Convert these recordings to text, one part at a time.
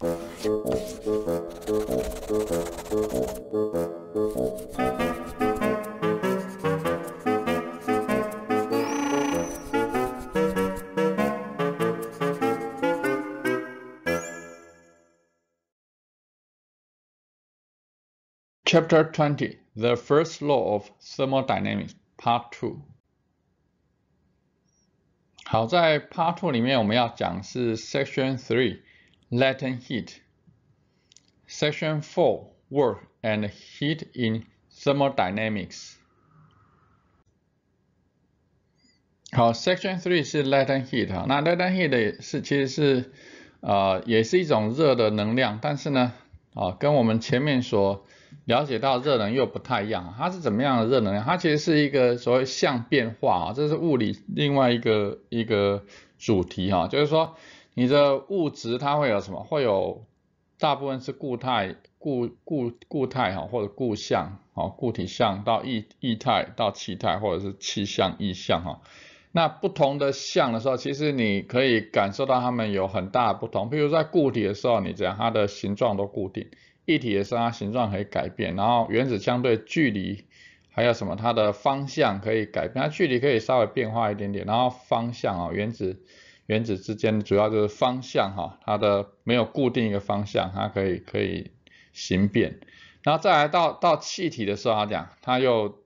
Chapter 20 The First Law of Thermodynamics Part 2好，在 Part Two 里面我们要讲是 Section Three l a t e n heat. Section four, work and heat in thermodynamics. 好，Section three 是 latent heat 哈，那 latent heat 的是其实是呃也是一种热的能量，但是呢，啊，跟我们前面所了解到热能又不太一样。它是怎么样的热能量？它其实是一个所谓相变化，啊，这是物理另外一个一个主题哈，就是说。你的物质它会有什么？会有大部分是固态固固固态哈，或者固相哦，固体相到液液态到气态，或者是气相意相哈。那不同的相的时候，其实你可以感受到它们有很大的不同。譬如在固体的时候，你只要它的形状都固定；液体时候，它形状可以改变，然后原子相对距离还有什么？它的方向可以改变，它距离可以稍微变化一点点，然后方向哦，原子。原子之间主要就是方向哈，它的没有固定一个方向，它可以可以形变，然后再来到到气体的时候，他讲它又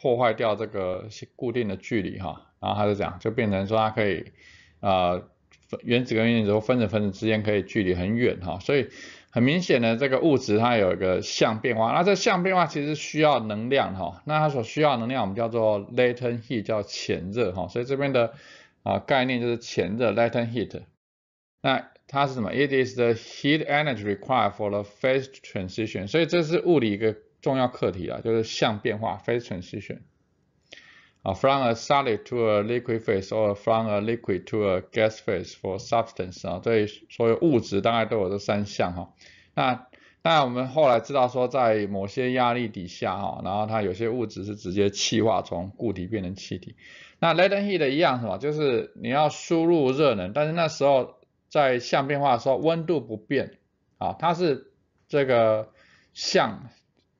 破坏掉这个固定的距离哈，然后他就讲就变成说它可以呃原子跟原子分分子之间可以距离很远哈，所以很明显的这个物质它有一个相变化，那这相变化其实需要能量哈，那它所需要能量我们叫做 latent heat 叫潜热哈，所以这边的。啊，概念就是前的 latent heat，那它是什么？It is the heat energy required for the phase transition。所以这是物理一个重要课题啊，就是相变化 phase transition。啊，from a solid to a liquid phase or from a liquid to a gas phase for substance。啊，对所有物质大概都有这三项哈。那当然我们后来知道说，在某些压力底下哈，然后它有些物质是直接气化，从固体变成气体。那 latent heat 一样是吧？就是你要输入热能，但是那时候在相变化的时候温度不变，啊，它是这个相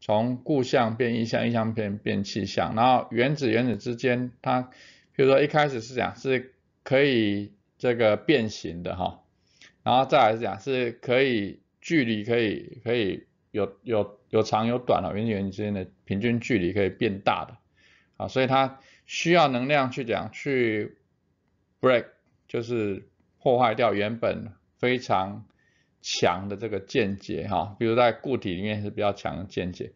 从固相变异相，异相变变气相，然后原子原子之间它，比如说一开始是讲是可以这个变形的哈，然后再来讲是可以距离可以可以有有有长有短了，原子原子之间的平均距离可以变大的，啊，所以它。需要能量去讲去 break 就是破坏掉原本非常强的这个间接哈，比如在固体里面是比较强的间接。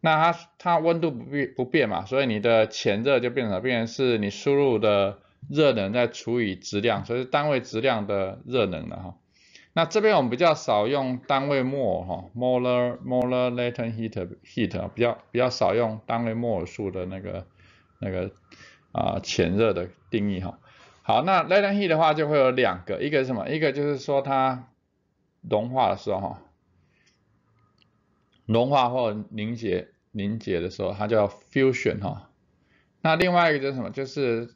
那它它温度不变不变嘛，所以你的潜热就变成变成是你输入的热能在除以质量，所以单位质量的热能了哈。那这边我们比较少用单位摩尔哈 molar molar latent heat heat，比较比较少用单位摩尔数的那个。那个啊，前热的定义哈。好，那 latent heat 的话就会有两个，一个是什么？一个就是说它融化的时候，哈，融化或凝结凝结的时候，它叫 fusion 哈。那另外一个就是什么？就是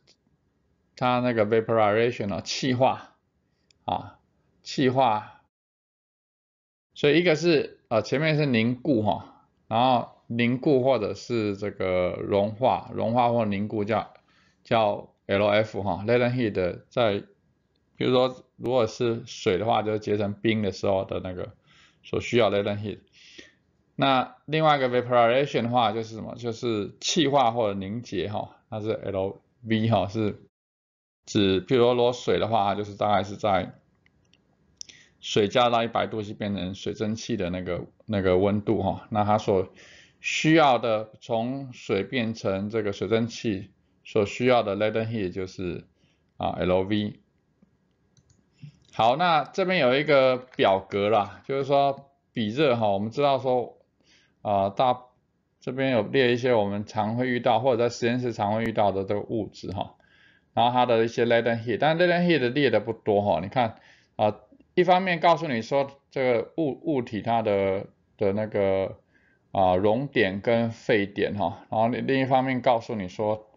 它那个 vaporization 哦，气化啊，气化。所以一个是啊，前面是凝固哈，然后。凝固或者是这个融化，融化或凝固叫叫 L F 哈 l a t e n heat 在，比如说如果是水的话，就是结成冰的时候的那个所需要 l a t e n heat。那另外一个 vaporization 的话就是什么？就是气化或者凝结哈，那是 L V 哈，是指，譬如说如果水的话，就是大概是在水加到一百度就变成水蒸气的那个那个温度哈，那它所需要的从水变成这个水蒸气所需要的 latent heat 就是啊 L V。好，那这边有一个表格啦，就是说比热哈，我们知道说啊，大这边有列一些我们常会遇到或者在实验室常会遇到的这个物质哈，然后它的一些 latent heat，但 l latent heat 的列的不多哈，你看啊，一方面告诉你说这个物物体它的的那个。啊，熔点跟沸点哈，然后另另一方面告诉你说，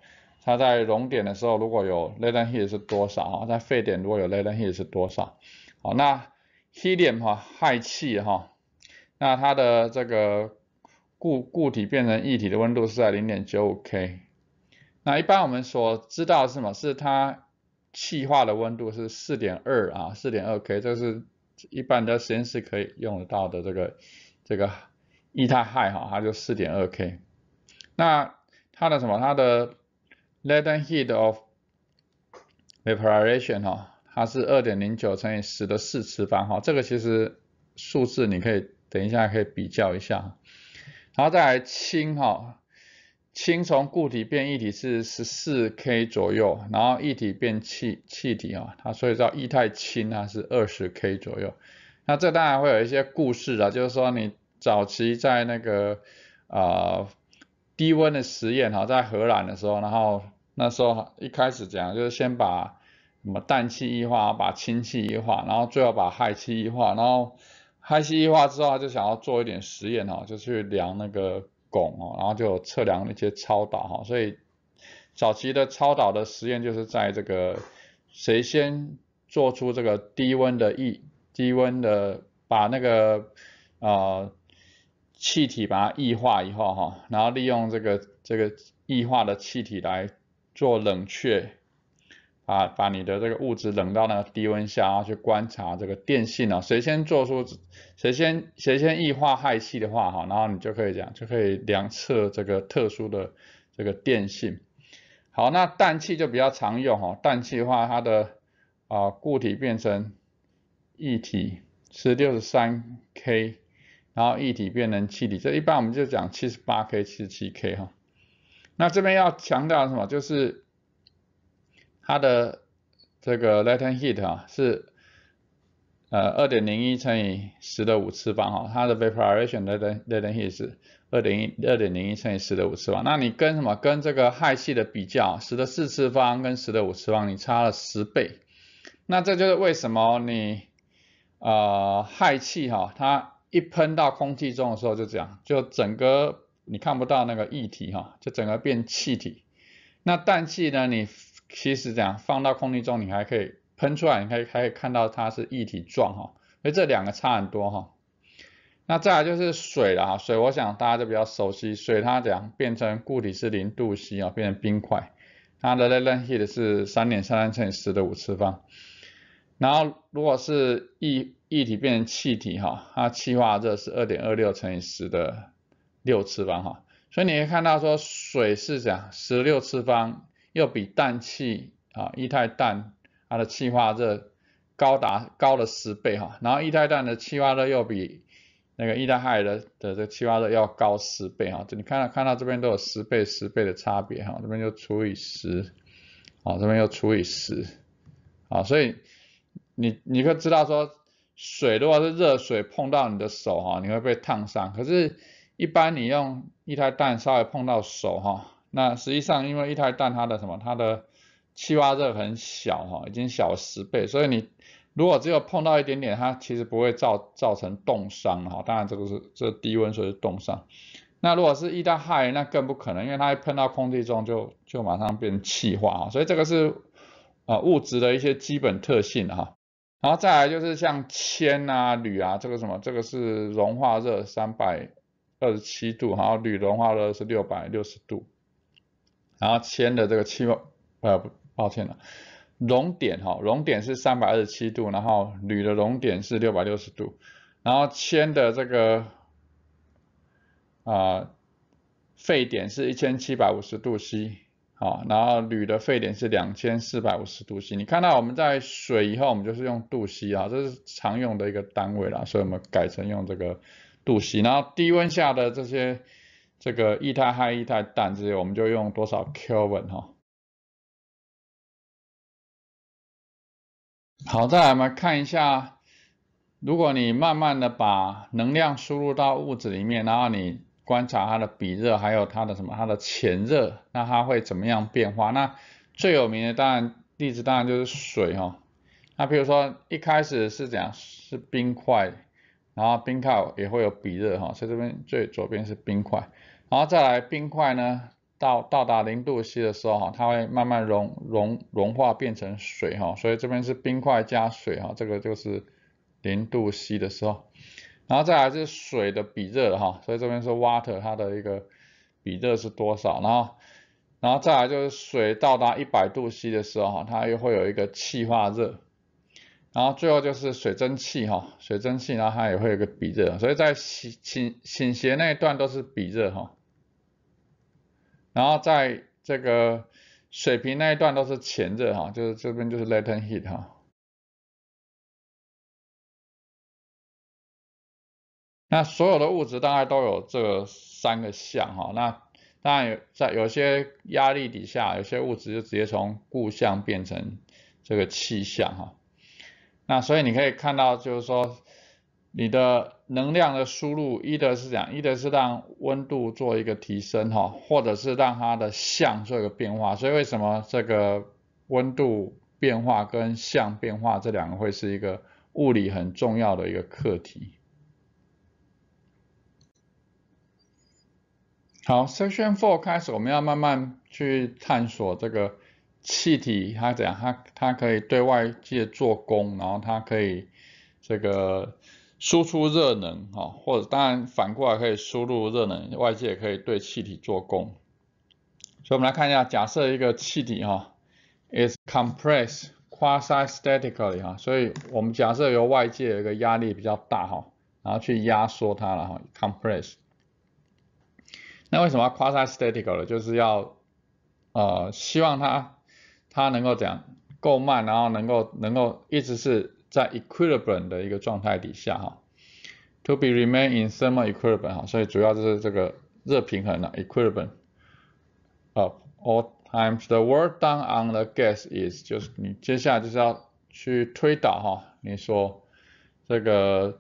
它在熔点的时候如果有 latent heat 是多少哦，在沸点如果有 latent heat 是多少，好，那 helium 哈，氦气哈，那它的这个固固体变成液体的温度是在零点九五 K，那一般我们所知道是什么？是它气化的温度是四点二啊，四点二 K，这是一般的实验室可以用得到的这个这个。液态氦哈，它就四点二 K。那它的什么？它的 latent heat of v a p o r a t i o n 哈，它是二点零九乘以十的四次方哈。这个其实数字你可以等一下可以比较一下。然后再来氢哈，氢从固体变液体是十四 K 左右，然后液体变气气体啊，它所以叫液态氢啊，是二十 K 左右。那这当然会有一些故事啊，就是说你。早期在那个啊低温的实验哈，在荷兰的时候，然后那时候一开始讲就是先把什么氮气异化，把氢气异化，然后最后把氦气异化，然后氦气异化之后，就想要做一点实验哈，就去量那个汞哦，然后就测量那些超导哈，所以早期的超导的实验就是在这个谁先做出这个低温的液低温的把那个啊。气体把它液化以后，哈，然后利用这个这个液化的气体来做冷却，啊，把你的这个物质冷到那个低温下，然后去观察这个电性啊，谁先做出谁先谁先液化氦气的话，哈，然后你就可以这样就可以量测这个特殊的这个电性。好，那氮气就比较常用哦，氮气的话，它的啊固体变成液体是六十三 K。然后液体变成气体，这一般我们就讲七十八 K、七十七 K 哈。那这边要强调什么？就是它的这个 latent heat 啊，是呃二点零一乘以十的五次方哈。它的 vaporization 的的 latent heat 是二点一、二点零一乘以十的五次方。那你跟什么？跟这个氦气的比较，十的四次方跟十的五次方，你差了十倍。那这就是为什么你呃氦气哈，它一喷到空气中的时候，就这样，就整个你看不到那个液体哈，就整个变气体。那氮气呢？你其实这样放到空气中，你还可以喷出来，你可以可以看到它是液体状哈。所以这两个差很多哈。那再来就是水啦，水我想大家就比较熟悉，水它样变成固体是零度 C 啊，变成冰块，它的 l a t e heat 是三点三三乘以十的五次方。然后如果是液液体变成气体，哈，它气化热是二点二六乘以十的六次方，哈，所以你会看到说，水是这样，十六次方，又比氮气啊，液态氮它的气化热高达高了十倍，哈，然后液态氮的气化热又比那个液态氦的的这气化热要高十倍，哈，这你看到看到这边都有十倍十倍的差别，哈，这边就除以十，啊，这边又除以十，啊，所以你你可知道说。水的话是热水碰到你的手哈，你会被烫伤。可是，一般你用一胎蛋稍微碰到手哈，那实际上因为一胎蛋它的什么，它的气化热很小哈，已经小十倍，所以你如果只有碰到一点点，它其实不会造造成冻伤哈。当然这个是这低温所以是冻伤。那如果是遇到害，那更不可能，因为它一碰到空气中就就马上变气化啊，所以这个是啊物质的一些基本特性哈。然后再来就是像铅啊、铝啊，这个什么？这个是熔化热三百二十七度，后铝熔化热是六百六十度，然后铅的这个气泡，呃，抱歉了，熔点哈，熔点是三百二十七度，然后铝的熔点是六百六十度，然后铅的这个啊沸点是一千七百五十度 C。啊，然后铝的沸点是两千四百五十度 C，你看到我们在水以后，我们就是用度 C 啊，这是常用的一个单位了，所以我们改成用这个度 C。然后低温下的这些这个液态氦、液态氮这些，我们就用多少 Kelvin 哈。好，再来我们看一下，如果你慢慢的把能量输入到物质里面，然后你。观察它的比热，还有它的什么，它的前热，那它会怎么样变化？那最有名的当然例子当然就是水哦。那比如说一开始是讲是冰块，然后冰块也会有比热哈，在这边最左边是冰块，然后再来冰块呢到到达零度 C 的时候哈，它会慢慢融融融化变成水哈，所以这边是冰块加水哈，这个就是零度 C 的时候。然后再来是水的比热哈，所以这边是 water 它的一个比热是多少？然后，然后再来就是水到达一百度 C 的时候哈，它又会有一个气化热。然后最后就是水蒸气哈，水蒸气呢它也会有一个比热，所以在倾倾倾斜那一段都是比热哈。然后在这个水平那一段都是前热哈，就是这边就是 latent heat 哈。那所有的物质大概都有这个三个相哈，那当然有在有些压力底下，有些物质就直接从固相变成这个气相哈。那所以你可以看到，就是说你的能量的输入，一的是样，一的是让温度做一个提升哈，或者是让它的相做一个变化。所以为什么这个温度变化跟相变化这两个会是一个物理很重要的一个课题？好，Section Four 开始，我们要慢慢去探索这个气体。它怎样？它它可以对外界做功，然后它可以这个输出热能，哈，或者当然反过来可以输入热能，外界也可以对气体做功。所以我们来看一下，假设一个气体，哈，is compressed quasi-statically，哈，所以我们假设由外界一个压力比较大，哈，然后去压缩它了，哈，compress。那为什么要 quasi-statical 的？就是要，呃，希望它，它能够怎样，够慢，然后能够能够一直是在 equilibrium 的一个状态底下哈，to be remain in thermal equilibrium 哈，所以主要就是这个热平衡的 equilibrium，of all times。The work done on the gas is 就是你接下来就是要去推导哈，你说这个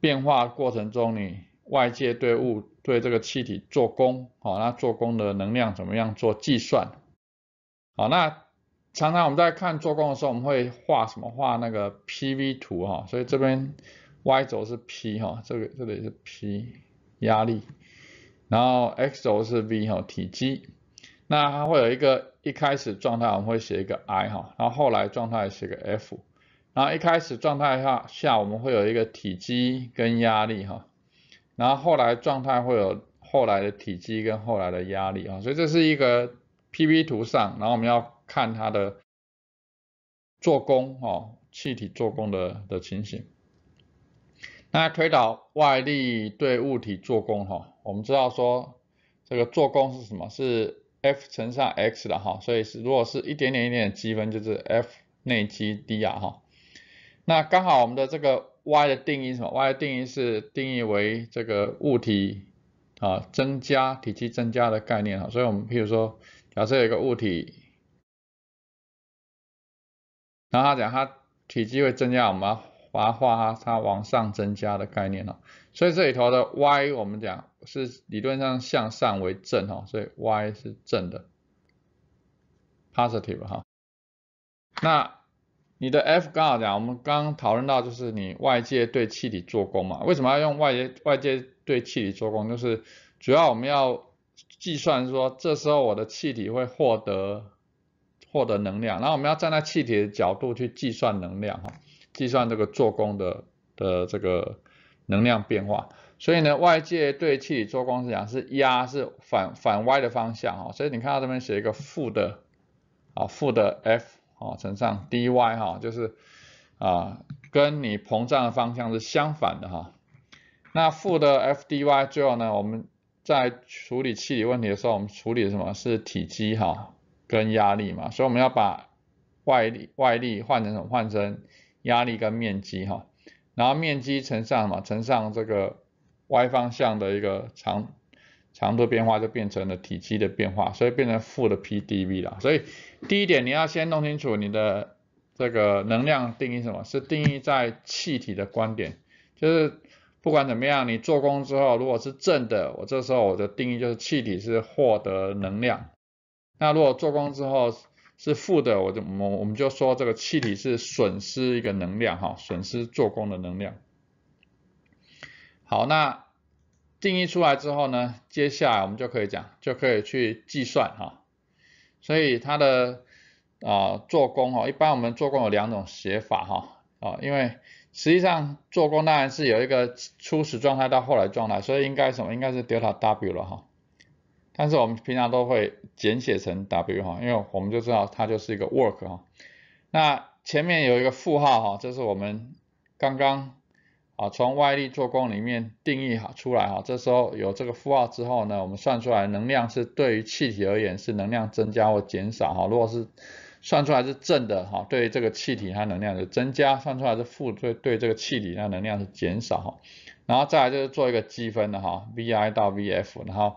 变化过程中你。外界对物对这个气体做功，哦，那做功的能量怎么样做计算？好，那常常我们在看做功的时候，我们会画什么？画那个 P-V 图，哈，所以这边 Y 轴是 P，哈，这个这里是 P 压力，然后 X 轴是 V，哈，体积。那它会有一个一开始状态，我们会写一个 I，哈，然后后来状态写个 F，然后一开始状态下下我们会有一个体积跟压力，哈。然后后来状态会有后来的体积跟后来的压力啊，所以这是一个 P-V 图上，然后我们要看它的做工哦，气体做工的的情形。那推导外力对物体做功哈，我们知道说这个做功是什么，是 F 乘上 x 的哈，所以是如果是一点点一点积分就是 F 内积 d 啊哈，那刚好我们的这个。y 的定义什么？y 的定义是定义为这个物体啊增加体积增加的概念啊，所以我们譬如说假设有一个物体，然后他讲它体积会增加，我们要它画它它往上增加的概念啊，所以这里头的 y 我们讲是理论上向上为正哈，所以 y 是正的，positive 哈，那。你的 F 刚好讲，我们刚刚讨论到就是你外界对气体做功嘛？为什么要用外界外界对气体做功？就是主要我们要计算说，这时候我的气体会获得获得能量，然后我们要站在气体的角度去计算能量哈，计算这个做功的的这个能量变化。所以呢，外界对气体做功是讲是压是反反 y 的方向哈，所以你看到这边写一个负的啊负的 F。哦，乘上 d y 哈，就是啊，跟你膨胀的方向是相反的哈。那负的 f d y 最后呢，我们在处理气体问题的时候，我们处理的什么是体积哈跟压力嘛，所以我们要把外力外力换成什么？换成压力跟面积哈。然后面积乘上什么？乘上这个 y 方向的一个长。长度变化就变成了体积的变化，所以变成负的 PdV 了。所以第一点，你要先弄清楚你的这个能量定义什么是定义在气体的观点，就是不管怎么样，你做功之后，如果是正的，我这时候我的定义就是气体是获得能量；那如果做功之后是负的，我就我我们就说这个气体是损失一个能量哈，损失做功的能量。好，那。定义出来之后呢，接下来我们就可以讲，就可以去计算哈。所以它的啊做工哈，一般我们做工有两种写法哈，啊，因为实际上做工当然是有一个初始状态到后来状态，所以应该什么？应该是 delta W 了哈。但是我们平常都会简写成 W 哈，因为我们就知道它就是一个 work 哈。那前面有一个负号哈，这是我们刚刚。啊，从外力做功里面定义好出来哈，这时候有这个负号之后呢，我们算出来能量是对于气体而言是能量增加或减少哈。如果是算出来是正的哈，对于这个气体它能量是增加；算出来是负，对对这个气体它能量是减少。哈、然后再来就是做一个积分的哈，Vi 到 Vf，然后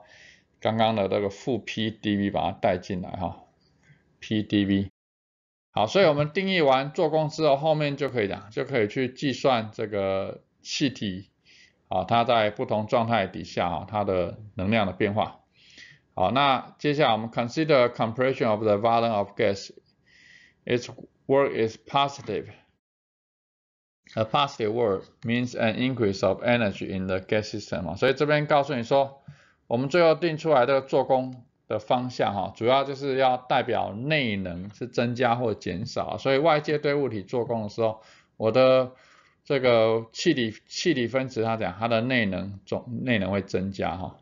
刚刚的那个负 PdV 把它带进来哈，PdV。好，所以我们定义完做功之后，后面就可以讲，就可以去计算这个气体啊，它在不同状态底下啊，它的能量的变化。好，那接下来我们 consider compression of the volume of gas, its work is positive. A positive work means an increase of energy in the gas system 嘛。所以这边告诉你说，我们最后定出来的做功。的方向哈，主要就是要代表内能是增加或减少所以外界对物体做功的时候，我的这个气体气体分子，它讲它的内能总内能会增加哈。